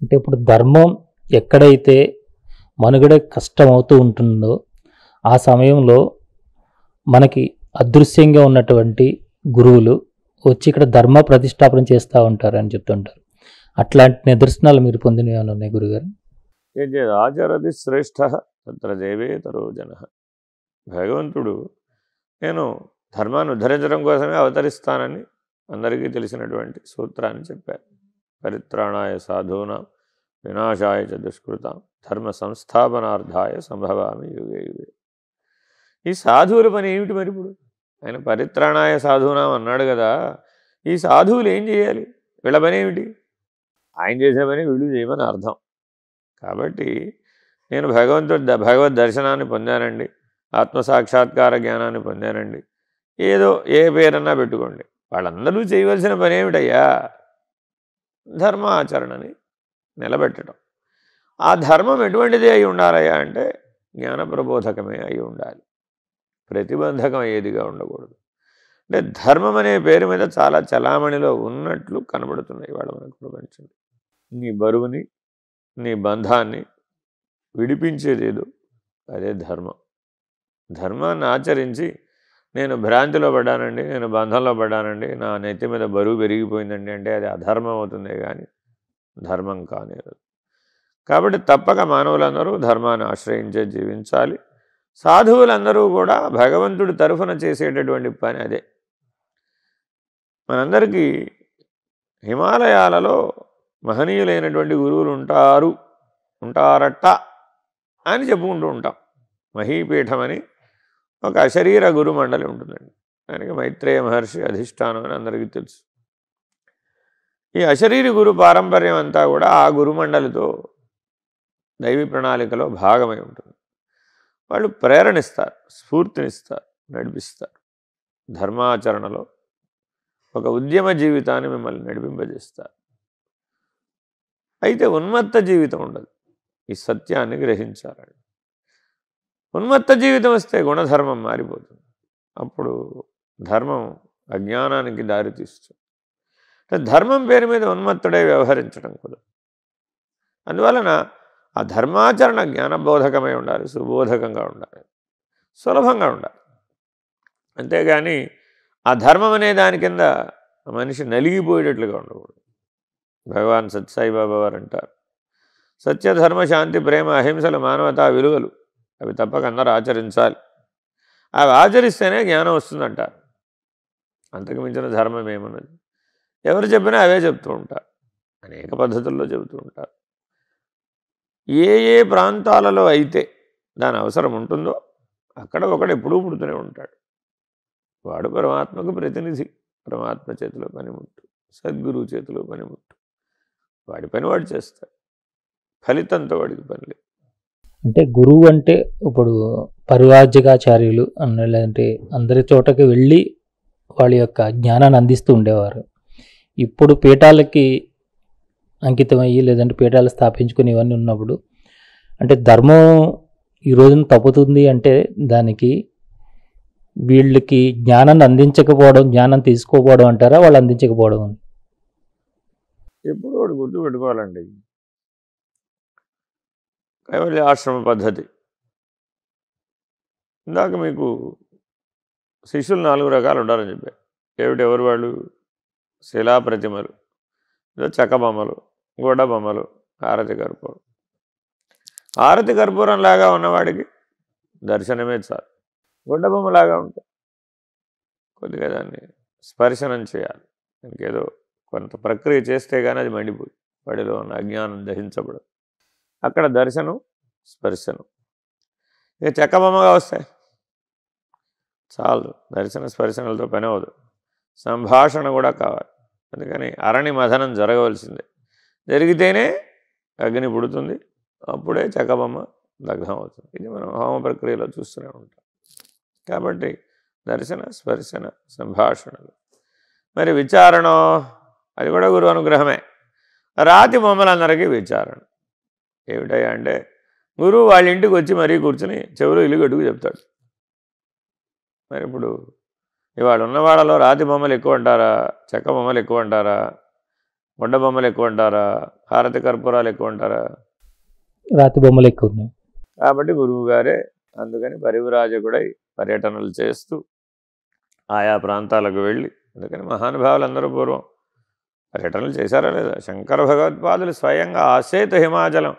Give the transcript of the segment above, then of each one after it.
అంటే ఇప్పుడు ధర్మం ఎక్కడైతే మనుగడ కష్టమవుతూ ఉంటుందో ఆ సమయంలో మనకి అదృశ్యంగా ఉన్నటువంటి గురువులు వచ్చి ఇక్కడ ధర్మ ప్రతిష్టాపన చేస్తూ ఉంటారు అని చెప్తుంటారు అట్లాంటి నిదర్శనాలు మీరు పొందిన ఉన్నాయి గురుగారు ఏం చేయదు ఆచారది శ్రేష్ఠ తత్ర దేవేతరో జన భగవంతుడు నేను ధర్మాన్ని ఉద్ధరించడం కోసమే అవతరిస్తానని అందరికీ తెలిసినటువంటి సూత్రాన్ని చెప్పారు పరిత్రాణాయ సాధూనా వినాశాయ చ దుష్కృతాం ధర్మ సంస్థాపనార్థాయ సంభవామి యుగే యుగే ఈ సాధువుల పని ఏమిటి మరి ఇప్పుడు ఆయన పరిత్రాణాయ సాధువునాం అన్నాడు కదా ఈ సాధువులు ఏం చేయాలి వీళ్ళ పని ఏమిటి ఆయన చేసిన పని వీళ్ళు చేయమని అర్థం కాబట్టి నేను భగవంతుడి భగవద్ దర్శనాన్ని పొందానండి ఆత్మసాక్షాత్కార జ్ఞానాన్ని పొందానండి ఏదో ఏ పేరన్నా పెట్టుకోండి వాళ్ళందరూ చేయవలసిన పని ఏమిటయ్యా ధర్మాచరణని నిలబెట్టడం ఆ ధర్మం ఎటువంటిది అయి ఉండాలయ్యా అంటే జ్ఞాన ప్రబోధకమే అయి ఉండాలి ప్రతిబంధకం ఏదిగా ఉండకూడదు అంటే ధర్మం అనే పేరు మీద చాలా చలామణిలో ఉన్నట్లు కనబడుతున్నాయి వాళ్ళు మనకు ప్రపంచం నీ బరువుని నీ బంధాన్ని విడిపించేదేదో అదే ధర్మం ధర్మాన్ని ఆచరించి నేను భ్రాంతిలో పడ్డానండి నేను బంధంలో పడ్డానండి నా నెత్తి మీద బరువు పెరిగిపోయిందండి అంటే అది అధర్మం అవుతుంది కానీ ధర్మం కానేదు కాబట్టి తప్పక మానవులందరూ ధర్మాన్ని ఆశ్రయించే జీవించాలి సాధువులందరూ కూడా భగవంతుడి తరఫున చేసేటటువంటి పని అదే మనందరికీ హిమాలయాలలో మహనీయులైనటువంటి గురువులు ఉంటారు ఉంటారట అని చెప్పుకుంటూ ఉంటాం మహీపీఠమని ఒక అశరీర గురు మండలి ఉంటుందండి దానికి మైత్రేయ మహర్షి అధిష్టానం అని అందరికీ తెలుసు ఈ అశరీరి గురు పారంపర్యం అంతా కూడా ఆ గురుమండలితో దైవీ ప్రణాళికలో భాగమై ఉంటుంది వాళ్ళు ప్రేరణిస్తారు స్ఫూర్తినిస్తారు నడిపిస్తారు ధర్మాచరణలో ఒక ఉద్యమ జీవితాన్ని మిమ్మల్ని నడిపింపజేస్తారు అయితే ఉన్మత్త జీవితం ఉండదు ఈ సత్యాన్ని గ్రహించాలండి ఉన్మత్త జీవితం వస్తే గుణధర్మం మారిపోతుంది అప్పుడు ధర్మం అజ్ఞానానికి దారితీస్తుంది ధర్మం పేరు మీద ఉన్మత్తుడే వ్యవహరించడం కూడా అందువలన ఆ ధర్మాచరణ జ్ఞానబోధకమై ఉండాలి సుబోధకంగా ఉండాలి సులభంగా ఉండాలి అంతేగాని ఆ ధర్మం అనే దాని కింద మనిషి నలిగిపోయేటట్లుగా ఉండకూడదు భగవాన్ సత్సాయిబాబా వారు అంటారు సత్యధర్మ శాంతి ప్రేమ అహింసలు మానవతా విలువలు అవి తప్పక అందరూ ఆచరించాలి అవి ఆచరిస్తేనే జ్ఞానం వస్తుందంటారు అంతకు మించిన ధర్మం ఏమన్నది ఎవరు చెప్పినా అవే చెప్తూ ఉంటారు అనేక పద్ధతుల్లో చెబుతూ ఉంటారు ఏ ఏ ప్రాంతాలలో అయితే దాని అవసరం ఉంటుందో అక్కడ ఒకడు ఎప్పుడూ పుడుతూనే ఉంటాడు వాడు పరమాత్మకు ప్రతినిధి పరమాత్మ చేతిలో పనిముట్టు సద్గురువు చేతిలో పనిముట్టు వాడి పని వాడు చేస్తాడు ఫలితంతో వాడికి పని లేదు అంటే గురువు అంటే ఇప్పుడు పరివాజ్యకాచార్యులు అన్న లేదంటే అందరి చోటకి వెళ్ళి వాళ్ళ యొక్క జ్ఞానాన్ని అందిస్తూ ఉండేవారు ఇప్పుడు పీఠాలకి అంకితమయ్యి లేదంటే పీఠాలు స్థాపించుకుని ఇవన్నీ ఉన్నప్పుడు అంటే ధర్మం ఈ రోజున తప్పుతుంది అంటే దానికి వీళ్ళకి జ్ఞానాన్ని అందించకపోవడం జ్ఞానం తీసుకోపోవడం అంటారా వాళ్ళు అందించకపోవడం ఎప్పుడు గుర్తు పెట్టుకోవాలండి కైవల్య ఆశ్రమ పద్ధతి ఇందాక మీకు శిష్యులు నాలుగు రకాలు ఉండాలని చెప్పారు ఏమిటి ఎవరు వాళ్ళు శిలా ప్రతిమలు చెక్క బొమ్మలు గొడ్డ బొమ్మలు ఆరతి కర్పూరం ఆరతి కర్పూరం లాగా ఉన్నవాడికి దర్శనమే చాలు గుడ్డ బొమ్మలాగా ఉంటాయి కొద్దిగా దాన్ని స్పర్శనం చేయాలి దానికి ఏదో కొంత ప్రక్రియ చేస్తే కానీ అది మండిపోయి వాడిలో ఉన్న అజ్ఞానం దహించబడదు అక్కడ దర్శనం స్పర్శనం ఇక చెక్క బొమ్మగా వస్తాయి చాలు దర్శన స్పర్శనలతో పని అవదు సంభాషణ కూడా కావాలి అందుకని అరణి మథనం జరగవలసిందే జరిగితేనే అగ్ని పుడుతుంది అప్పుడే చెక్కబొమ్మ దగ్ధం అవుతుంది ఇది మనం హోమ ప్రక్రియలో చూస్తూనే ఉంటాం కాబట్టి దర్శన స్పర్శన సంభాషణలు మరి విచారణ అది కూడా గురువు అనుగ్రహమే రాతి బొమ్మలందరికీ విచారణ ఏమిటయ్యా అంటే గురువు వాళ్ళ ఇంటికి వచ్చి మరీ కూర్చుని చెవులు ఇల్లు గడుగు చెప్తాడు మరి ఇప్పుడు ఇవాళ ఉన్నవాళ్ళలో రాతి బొమ్మలు ఎక్కువ అంటారా చెక్క బొమ్మలు ఎక్కువ అంటారా గుండ బొమ్మలు ఎక్కువ అంటారా హారతి కర్పూరాలు ఎక్కువ అంటారా రాతి బొమ్మలు ఎక్కువ ఉన్నాయి కాబట్టి గురువు గారే అందుకని పరివరాజకుడై పర్యటనలు చేస్తూ ఆయా ప్రాంతాలకు వెళ్ళి అందుకని మహానుభావులందరూ పూర్వం పర్యటనలు చేశారా లేదా శంకర భగవత్పాదులు స్వయంగా ఆశేత హిమాచలం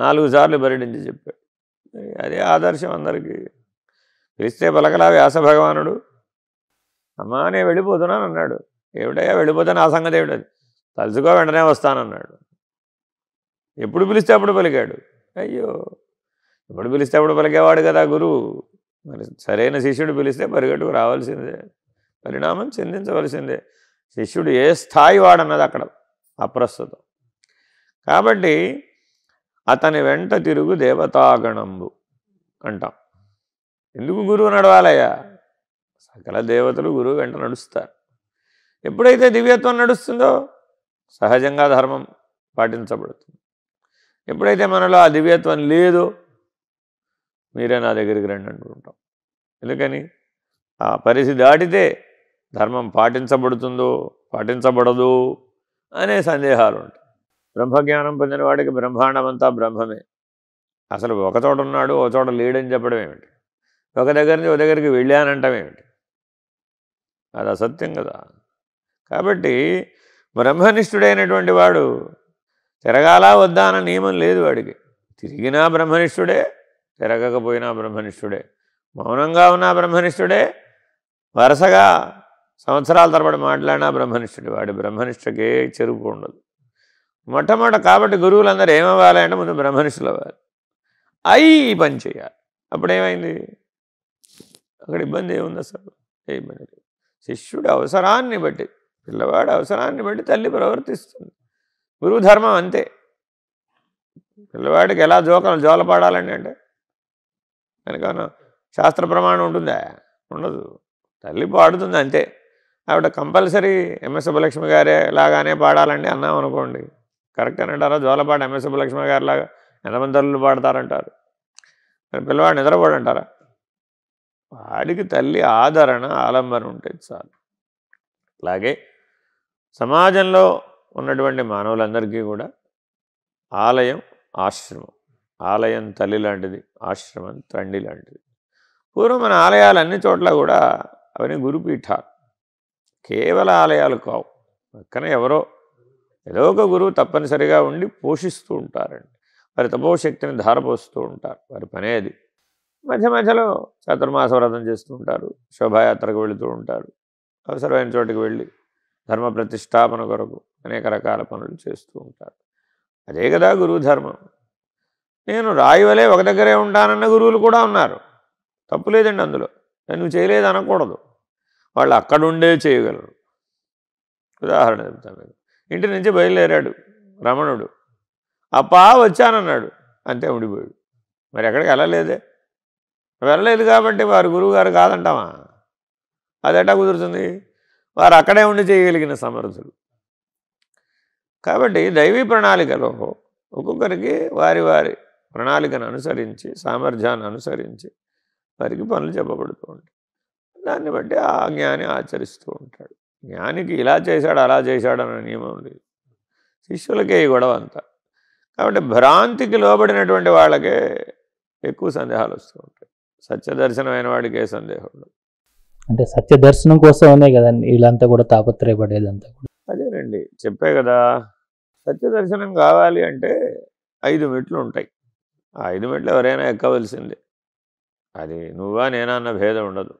నాలుగు సార్లు బరిడించి చెప్పాడు అదే ఆదర్శం అందరికీ పిలిస్తే పలకలా వ్యాస భగవానుడు అమ్మా నేను వెళ్ళిపోతున్నాను అన్నాడు ఏమిటయ్యా వెళ్ళిపోతే నా సంగతి ఏమిటది తలుచుకో వెంటనే వస్తానన్నాడు ఎప్పుడు పిలిస్తే అప్పుడు పలికాడు అయ్యో ఎప్పుడు పిలిస్తే అప్పుడు పలికేవాడు కదా గురువు మరి సరైన శిష్యుడు పిలిస్తే పరిగెట్టుకు రావాల్సిందే పరిణామం చెందించవలసిందే శిష్యుడు ఏ స్థాయి వాడన్నది అక్కడ అప్రస్తుతం కాబట్టి అతని వెంట తిరుగు దేవతాగణంబు అంటాం ఎందుకు గురువు నడవాలయ్యా సకల దేవతలు గురువు వెంట నడుస్తారు ఎప్పుడైతే దివ్యత్వం నడుస్తుందో సహజంగా ధర్మం పాటించబడుతుంది ఎప్పుడైతే మనలో ఆ దివ్యత్వం లేదో మీరే నా దగ్గరికి రండి అనుకుంటాం ఎందుకని ఆ పరిధి దాటితే ధర్మం పాటించబడుతుందో పాటించబడదు అనే సందేహాలు ఉంటాయి బ్రహ్మజ్ఞానం పొందిన వాడికి బ్రహ్మాండమంతా బ్రహ్మమే అసలు ఒక చోట ఉన్నాడు ఒక చోట లేడని చెప్పడం ఏమిటి ఒక దగ్గర నుంచి ఒక దగ్గరికి వెళ్ళానంటాం ఏమిటి అది అసత్యం కదా కాబట్టి బ్రహ్మనిష్ఠుడైనటువంటి వాడు తిరగాల వద్దా అన్న నియమం లేదు వాడికి తిరిగినా బ్రహ్మనిష్ఠుడే తిరగకపోయినా బ్రహ్మనిష్ఠుడే మౌనంగా ఉన్నా బ్రహ్మనిష్ఠుడే వరుసగా సంవత్సరాల తరబడి మాట్లాడినా బ్రహ్మనిష్ఠుడే వాడి బ్రహ్మనిష్టకే చెరుపు ఉండదు మొట్టమొదట కాబట్టి గురువులందరూ ఏమవ్వాలి అంటే ముందు బ్రహ్మనిషులు అవ్వాలి అయి పని చేయాలి అప్పుడేమైంది అక్కడ ఇబ్బంది ఏముంది అసలు ఏ ఇబ్బంది లేదు శిష్యుడు అవసరాన్ని బట్టి పిల్లవాడు అవసరాన్ని బట్టి తల్లి ప్రవర్తిస్తుంది గురువు ధర్మం అంతే పిల్లవాడికి ఎలా జోకలు జోలపాడాలండి అంటే కనుక శాస్త్ర ప్రమాణం ఉంటుందా ఉండదు తల్లి పాడుతుంది అంతే ఆవిడ కంపల్సరీ ఎంఎస్ సుబ్బలక్ష్మి గారే లాగానే పాడాలండి అన్నాం అనుకోండి కరెక్ట్ అని అంటారా జోలపాటి ఎంఎస్ సుబ్బలక్ష్మి గారిలాగా ఎంతమంది తల్లులు పాడతారంటారు పిల్లవాడు నిద్రపోడు అంటారా వాడికి తల్లి ఆదరణ ఆలంబన ఉంటే చాలు అలాగే సమాజంలో ఉన్నటువంటి మానవులందరికీ కూడా ఆలయం ఆశ్రమం ఆలయం తల్లి లాంటిది ఆశ్రమం తండ్రి లాంటిది పూర్వం మన ఆలయాలు అన్ని చోట్ల కూడా అవన్నీ గురుపీఠాలు కేవల ఆలయాలు కావు పక్కన ఎవరో ఏదో ఒక గురువు తప్పనిసరిగా ఉండి పోషిస్తూ ఉంటారండి వారి తపోశక్తిని ధారపోస్తూ ఉంటారు వారి పనే అది మధ్య మధ్యలో చాతుర్మాస వ్రతం చేస్తూ ఉంటారు శోభాయాత్రకు వెళుతూ ఉంటారు అవసరమైన చోటికి వెళ్ళి ధర్మ ప్రతిష్టాపన కొరకు అనేక రకాల పనులు చేస్తూ ఉంటారు అదే కదా గురువు ధర్మం నేను రాయి వలె ఒక దగ్గరే ఉంటానన్న గురువులు కూడా ఉన్నారు తప్పు లేదండి అందులో నువ్వు చేయలేదు అనకూడదు వాళ్ళు అక్కడుండే చేయగలరు ఉదాహరణ చెప్తాను మీకు ఇంటి నుంచి బయలుదేరాడు రమణుడు అప్పా వచ్చానన్నాడు అంతే ఉండిపోయాడు మరి ఎక్కడికి వెళ్ళలేదే వెళ్ళలేదు కాబట్టి వారు గురువుగారు కాదంటామా అదెటా కుదురుతుంది వారు అక్కడే ఉండి చేయగలిగిన సమర్థులు కాబట్టి దైవీ ప్రణాళికలో ఒక్కొక్కరికి వారి వారి ప్రణాళికను అనుసరించి సామర్థ్యాన్ని అనుసరించి వారికి పనులు చెప్పబడుతూ ఉంటాయి దాన్ని బట్టి ఆ జ్ఞాని ఆచరిస్తూ ఉంటాడు జ్ఞానికి ఇలా చేశాడు అలా చేశాడు అనే నియమం లేదు శిష్యులకే ఈ గొడవ అంతా కాబట్టి భ్రాంతికి లోబడినటువంటి వాళ్ళకే ఎక్కువ సందేహాలు వస్తూ ఉంటాయి సత్యదర్శనమైన అయిన వాడికే సందేహం అంటే సత్య దర్శనం కోసమే కదండి వీళ్ళంతా కూడా తాపత్రయపడేదంతా కూడా అదేనండి చెప్పే కదా సత్య దర్శనం కావాలి అంటే ఐదు మెట్లు ఉంటాయి ఆ ఐదు మెట్లు ఎవరైనా ఎక్కవలసిందే అది నువ్వా నేనా అన్న భేదం ఉండదు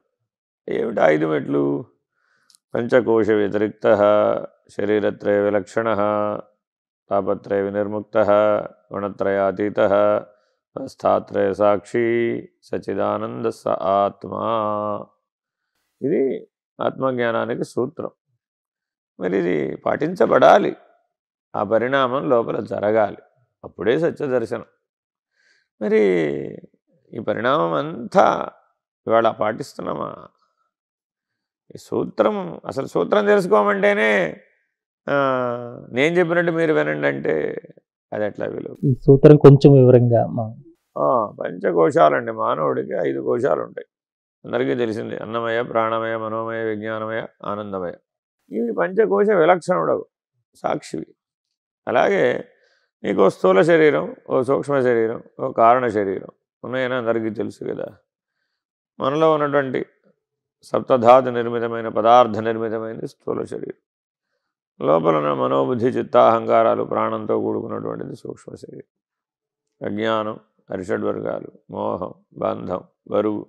ఏమిటి ఐదు మెట్లు పంచకోశ శరీరత్రయ పంచకోశవ్యతిరిక్తः గుణత్రయ तापत्रयविनिर्मुक्तः స్థాత్రయ సాక్షి సచిదానంద స ఆత్మ ఇది ఆత్మజ్ఞానానికి సూత్రం మరి ఇది పాటించబడాలి ఆ పరిణామం లోపల జరగాలి అప్పుడే సత్యదర్శనం మరి ఈ పరిణామం అంతా ఇవాళ పాటిస్తున్నామా ఈ సూత్రం అసలు సూత్రం తెలుసుకోమంటేనే నేను చెప్పినట్టు మీరు వినండి అంటే అది ఎట్లా విలువ ఈ సూత్రం కొంచెం వివరంగా పంచకోశాలండి మానవుడికి ఐదు కోశాలు ఉంటాయి అందరికీ తెలిసింది అన్నమయ ప్రాణమయ మనోమయ విజ్ఞానమయ ఆనందమయ ఇవి పంచకోశ విలక్షణుడవు సాక్షివి అలాగే నీకు స్థూల శరీరం ఓ సూక్ష్మ శరీరం ఓ కారణ శరీరం ఉన్నాయని అందరికీ తెలుసు కదా మనలో ఉన్నటువంటి సప్తధాతు నిర్మితమైన పదార్థ నిర్మితమైనది స్థూల శరీరం లోపలన మనోబుద్ధి చిత్తాహంకారాలు ప్రాణంతో కూడుకున్నటువంటిది సూక్ష్మ శరీరం అజ్ఞానం వర్గాలు మోహం బంధం బరువు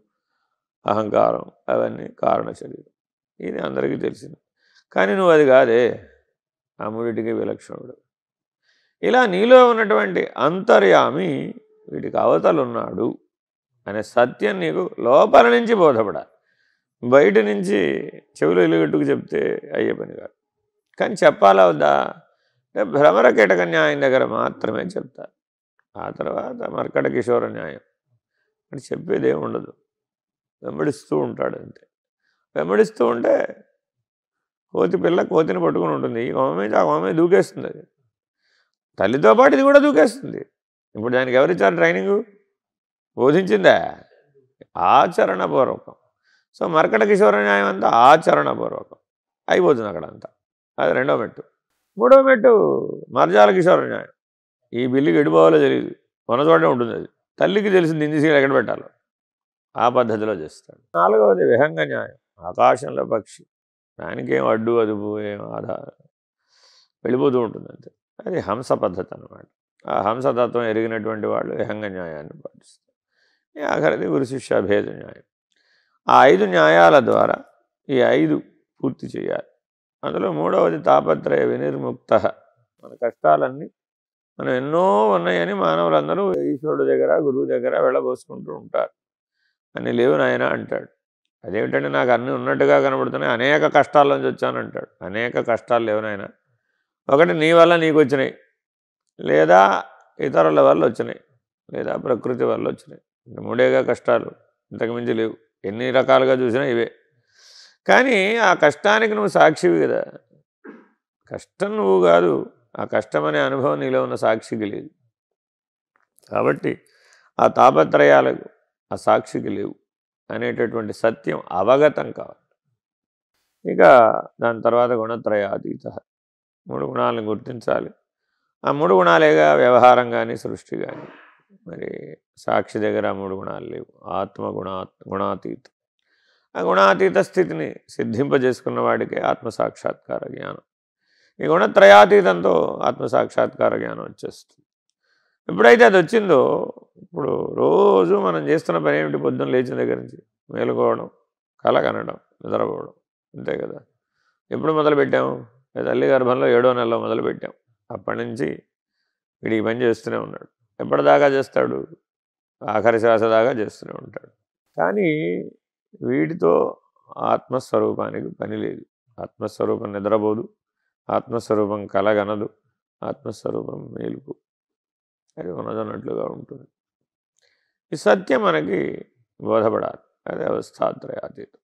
అహంకారం అవన్నీ కారణ శరీరం ఇది అందరికీ తెలిసింది కానీ నువ్వు అది కాదే అమ్మడికి విలక్షణుడు ఇలా నీలో ఉన్నటువంటి అంతర్యామి వీటికి అవతలున్నాడు అనే సత్యం నీకు లోపల నుంచి బోధపడాలి బయట నుంచి చెవిలో ఎలుగట్టుకు చెప్తే అయ్యే పని కాదు కానీ చెప్పాలా వద్దా అంటే భ్రమర కీటక న్యాయం దగ్గర మాత్రమే చెప్తారు ఆ తర్వాత మర్కట కిషోర న్యాయం అంటే చెప్పేది ఏముండదు వెంబడిస్తూ ఉంటాడు అంతే వెంబడిస్తూ ఉంటే కోతి పిల్ల కోతిని పట్టుకుని ఉంటుంది ఈ కొమ్మ ఆ కొమ్మ దూకేస్తుంది అది తల్లితో పాటు ఇది కూడా దూకేస్తుంది ఇప్పుడు దానికి ఎవరిచ్చారు ట్రైనింగు బోధించిందా ఆచరణ పూర్వకం సో మర్కట కిశోర న్యాయం అంతా ఆచరణపూర్వకం అయిపోతుంది అక్కడంతా అది రెండో మెట్టు మూడవ మెట్టు మర్జాల కిశోర న్యాయం ఈ బిల్లుకి ఎడిపోవాలో తెలియదు కొనచోటే ఉంటుంది అది తల్లికి తెలిసింది ఇందిశీలు ఎక్కడ పెట్టాలో ఆ పద్ధతిలో చేస్తాడు నాలుగవది విహంగ న్యాయం ఆకాశంలో పక్షి దానికేం అడ్డు అదుపు ఏం ఆధారం వెళ్ళిపోతూ ఉంటుంది అంతే అది హంస పద్ధతి అనమాట ఆ హంసతత్వం ఎరిగినటువంటి వాళ్ళు విహంగ న్యాయాన్ని పాటిస్తారు ఆఖరిది గురు శిష్యాభేద న్యాయం ఆ ఐదు న్యాయాల ద్వారా ఈ ఐదు పూర్తి చేయాలి అందులో మూడవది తాపత్రయ వినిర్ముక్త మన కష్టాలన్నీ మనం ఎన్నో ఉన్నాయని మానవులందరూ ఈశ్వరుడు దగ్గర గురువు దగ్గర వెళ్ళబోసుకుంటూ ఉంటారు అని లేవు నాయన అంటాడు అదేమిటంటే నాకు అన్నీ ఉన్నట్టుగా కనబడుతున్నాయి అనేక కష్టాల నుంచి వచ్చానంటాడు అనేక కష్టాలు లేవు నాయన ఒకటి నీ వల్ల నీకు వచ్చినాయి లేదా ఇతరుల వల్ల వచ్చినాయి లేదా ప్రకృతి వల్ల వచ్చినాయి మూడేగా కష్టాలు ఇంతకుమించి లేవు ఎన్ని రకాలుగా చూసినా ఇవే కానీ ఆ కష్టానికి నువ్వు సాక్షివి కదా కష్టం నువ్వు కాదు ఆ కష్టం అనే అనుభవం నీలో ఉన్న సాక్షికి లేదు కాబట్టి ఆ తాపత్రయాలకు ఆ సాక్షికి లేవు అనేటటువంటి సత్యం అవగతం కావాలి ఇక దాని తర్వాత గుణత్రయాతీత మూడు గుణాలను గుర్తించాలి ఆ మూడు గుణాలేగా వ్యవహారం కానీ సృష్టి కానీ మరి సాక్షి దగ్గర మూడు గుణాలు లేవు ఆత్మ గుణా గుణాతీత ఆ గుణాతీత స్థితిని సిద్ధింపజేసుకున్న వాడికే ఆత్మసాక్షాత్కార జ్ఞానం ఈ గుణత్రయాతీతంతో ఆత్మసాక్షాత్కార జ్ఞానం వచ్చేస్తుంది ఎప్పుడైతే అది వచ్చిందో ఇప్పుడు రోజు మనం చేస్తున్న పని ఏమిటి పొద్దున్న లేచిన దగ్గర నుంచి మేలుకోవడం కళ కనడం నిద్రపోవడం అంతే కదా ఎప్పుడు మొదలుపెట్టాము తల్లి గర్భంలో ఏడో నెలలో మొదలుపెట్టాం అప్పటి నుంచి వీడికి పని చేస్తూనే ఉన్నాడు ఎప్పటిదాకా చేస్తాడు ఆఖరి శ్వాస దాకా చేస్తూనే ఉంటాడు కానీ వీటితో ఆత్మస్వరూపానికి పని లేదు ఆత్మస్వరూపం నిద్రపోదు ఆత్మస్వరూపం కలగనదు ఆత్మస్వరూపం మేలుకు అది ఉన్నదన్నట్లుగా ఉంటుంది ఈ సత్యం మనకి బోధపడాలి అదే అవస్థాత్రయాతీతం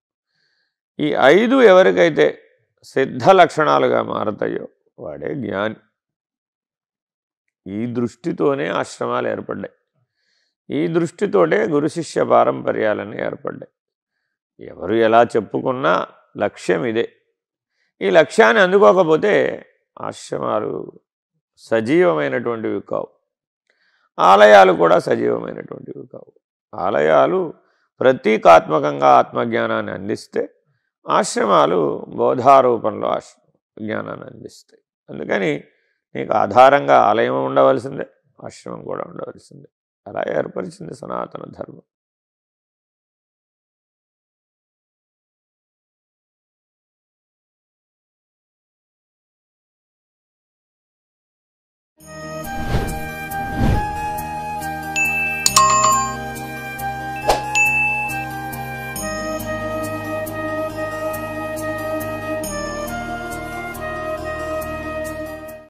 ఈ ఐదు ఎవరికైతే సిద్ధ లక్షణాలుగా మారతాయో వాడే జ్ఞాని ఈ దృష్టితోనే ఆశ్రమాలు ఏర్పడ్డాయి ఈ దృష్టితోటే గురు శిష్య పారంపర్యాలని ఏర్పడ్డాయి ఎవరు ఎలా చెప్పుకున్నా లక్ష్యం ఇదే ఈ లక్ష్యాన్ని అందుకోకపోతే ఆశ్రమాలు సజీవమైనటువంటివి కావు ఆలయాలు కూడా సజీవమైనటువంటివి కావు ఆలయాలు ప్రతీకాత్మకంగా ఆత్మజ్ఞానాన్ని అందిస్తే ఆశ్రమాలు బోధారూపంలో ఆశ్ర జ్ఞానాన్ని అందిస్తాయి అందుకని నీకు ఆధారంగా ఆలయం ఉండవలసిందే ఆశ్రమం కూడా ఉండవలసిందే అలా ఏర్పరిచింది సనాతన ధర్మం